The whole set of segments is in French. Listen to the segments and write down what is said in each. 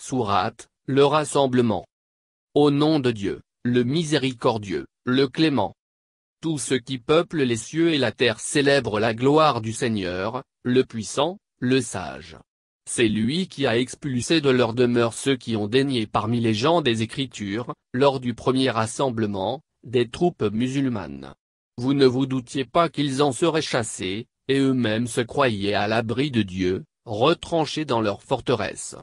Sourate, le rassemblement. Au nom de Dieu, le miséricordieux, le clément. Tout ce qui peuple les cieux et la terre célèbre la gloire du Seigneur, le puissant, le sage. C'est lui qui a expulsé de leur demeure ceux qui ont daigné parmi les gens des Écritures, lors du premier rassemblement, des troupes musulmanes. Vous ne vous doutiez pas qu'ils en seraient chassés, et eux-mêmes se croyaient à l'abri de Dieu, retranchés dans leur forteresse.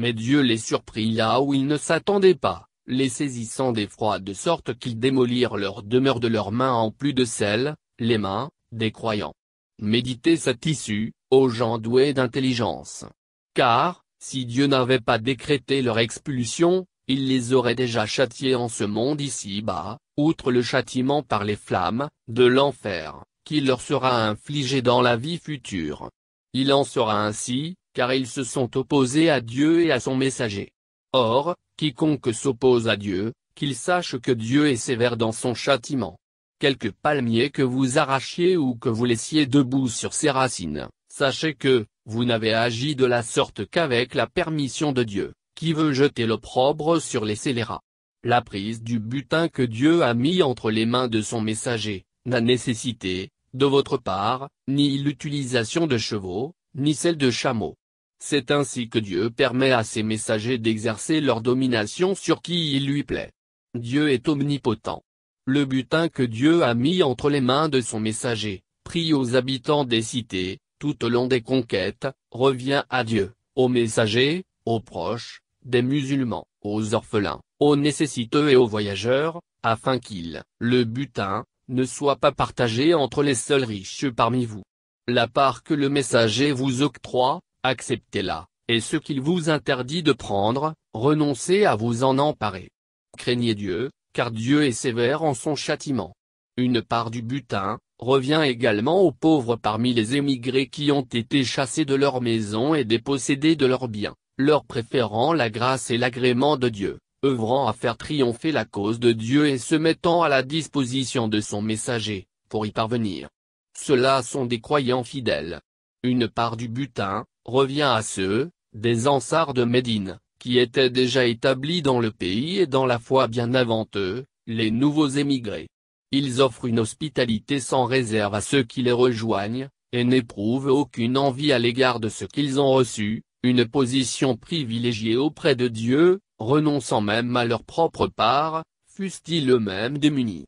Mais Dieu les surprit là où ils ne s'attendaient pas, les saisissant d'effroi de sorte qu'ils démolirent leur demeure de leurs mains en plus de celles, les mains, des croyants. Méditez cette issue, aux gens doués d'intelligence. Car, si Dieu n'avait pas décrété leur expulsion, il les aurait déjà châtiés en ce monde ici-bas, outre le châtiment par les flammes, de l'enfer, qui leur sera infligé dans la vie future. Il en sera ainsi, car ils se sont opposés à Dieu et à son messager. Or, quiconque s'oppose à Dieu, qu'il sache que Dieu est sévère dans son châtiment. Quelques palmier que vous arrachiez ou que vous laissiez debout sur ses racines, sachez que, vous n'avez agi de la sorte qu'avec la permission de Dieu, qui veut jeter l'opprobre sur les scélérats. La prise du butin que Dieu a mis entre les mains de son messager, n'a nécessité, de votre part, ni l'utilisation de chevaux, ni celle de chameaux. C'est ainsi que Dieu permet à ses messagers d'exercer leur domination sur qui il lui plaît. Dieu est omnipotent. Le butin que Dieu a mis entre les mains de son messager, pris aux habitants des cités, tout au long des conquêtes, revient à Dieu, aux messagers, aux proches, des musulmans, aux orphelins, aux nécessiteux et aux voyageurs, afin qu'il, le butin, ne soit pas partagé entre les seuls riches parmi vous. La part que le messager vous octroie, Acceptez-la, et ce qu'il vous interdit de prendre, renoncez à vous en emparer. Craignez Dieu, car Dieu est sévère en son châtiment. Une part du butin, revient également aux pauvres parmi les émigrés qui ont été chassés de leur maison et dépossédés de leurs biens, leur préférant la grâce et l'agrément de Dieu, œuvrant à faire triompher la cause de Dieu et se mettant à la disposition de son messager, pour y parvenir. Ceux-là sont des croyants fidèles. Une part du butin, revient à ceux, des Ansars de Médine, qui étaient déjà établis dans le pays et dans la foi bien avant eux, les nouveaux émigrés. Ils offrent une hospitalité sans réserve à ceux qui les rejoignent, et n'éprouvent aucune envie à l'égard de ce qu'ils ont reçu, une position privilégiée auprès de Dieu, renonçant même à leur propre part, fussent-ils eux-mêmes démunis.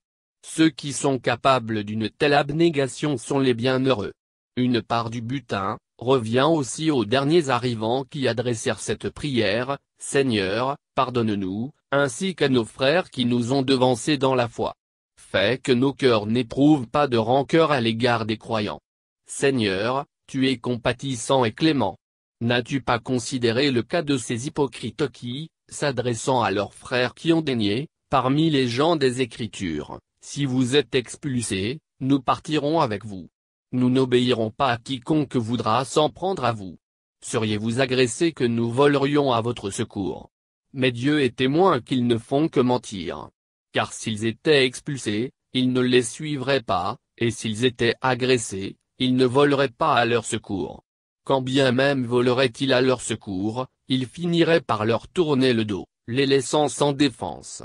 Ceux qui sont capables d'une telle abnégation sont les bienheureux. Une part du butin, Reviens aussi aux derniers arrivants qui adressèrent cette prière, Seigneur, pardonne-nous, ainsi qu'à nos frères qui nous ont devancés dans la foi. Fais que nos cœurs n'éprouvent pas de rancœur à l'égard des croyants. Seigneur, tu es compatissant et clément. N'as-tu pas considéré le cas de ces hypocrites qui, s'adressant à leurs frères qui ont daigné, parmi les gens des Écritures, si vous êtes expulsés, nous partirons avec vous. Nous n'obéirons pas à quiconque voudra s'en prendre à vous. Seriez-vous agressés que nous volerions à votre secours Mais Dieu est témoin qu'ils ne font que mentir. Car s'ils étaient expulsés, ils ne les suivraient pas, et s'ils étaient agressés, ils ne voleraient pas à leur secours. Quand bien même voleraient-ils à leur secours, ils finiraient par leur tourner le dos, les laissant sans défense.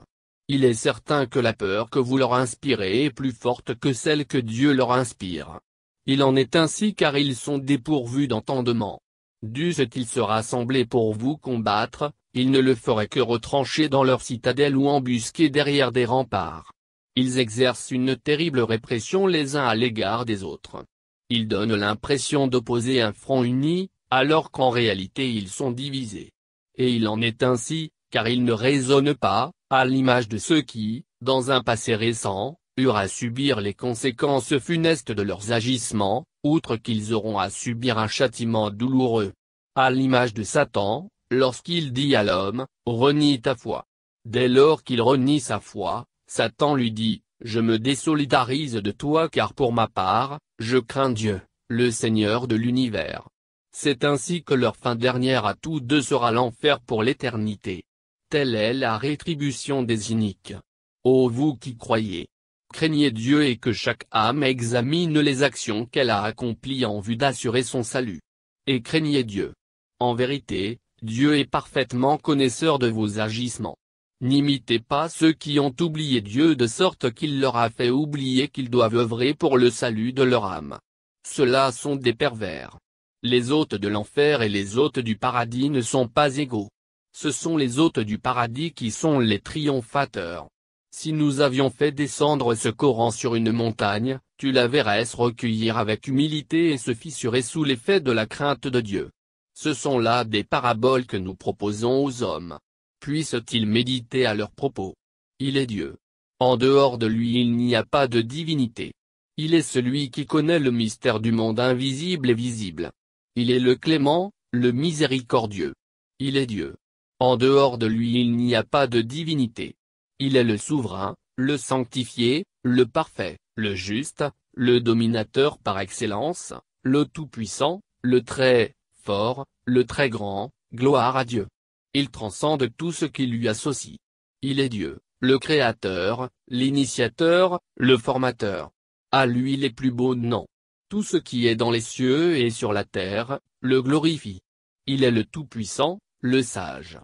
Il est certain que la peur que vous leur inspirez est plus forte que celle que Dieu leur inspire. Il en est ainsi car ils sont dépourvus d'entendement. Dussent-ils se rassembler pour vous combattre, ils ne le feraient que retrancher dans leur citadelle ou embusquer derrière des remparts. Ils exercent une terrible répression les uns à l'égard des autres. Ils donnent l'impression d'opposer un front uni, alors qu'en réalité ils sont divisés. Et il en est ainsi, car ils ne raisonnent pas, à l'image de ceux qui, dans un passé récent, eurent à subir les conséquences funestes de leurs agissements, outre qu'ils auront à subir un châtiment douloureux. À l'image de Satan, lorsqu'il dit à l'homme, renie ta foi. Dès lors qu'il renie sa foi, Satan lui dit, je me désolidarise de toi car pour ma part, je crains Dieu, le Seigneur de l'univers. C'est ainsi que leur fin dernière à tous deux sera l'enfer pour l'éternité. Telle est la rétribution des iniques. Ô vous qui croyez craignez Dieu et que chaque âme examine les actions qu'elle a accomplies en vue d'assurer son salut. Et craignez Dieu. En vérité, Dieu est parfaitement connaisseur de vos agissements. N'imitez pas ceux qui ont oublié Dieu de sorte qu'il leur a fait oublier qu'ils doivent œuvrer pour le salut de leur âme. Ceux-là sont des pervers. Les hôtes de l'enfer et les hôtes du paradis ne sont pas égaux. Ce sont les hôtes du paradis qui sont les triomphateurs. Si nous avions fait descendre ce Coran sur une montagne, tu la verrais se recueillir avec humilité et se fissurer sous l'effet de la crainte de Dieu. Ce sont là des paraboles que nous proposons aux hommes. Puissent-ils méditer à leurs propos Il est Dieu. En dehors de lui il n'y a pas de divinité. Il est celui qui connaît le mystère du monde invisible et visible. Il est le clément, le miséricordieux. Il est Dieu. En dehors de lui il n'y a pas de divinité. Il est le souverain, le sanctifié, le parfait, le juste, le dominateur par excellence, le tout-puissant, le très fort, le très grand, gloire à Dieu. Il transcende tout ce qui lui associe. Il est Dieu, le créateur, l'initiateur, le formateur. À lui les plus beaux noms. Tout ce qui est dans les cieux et sur la terre, le glorifie. Il est le tout-puissant, le sage.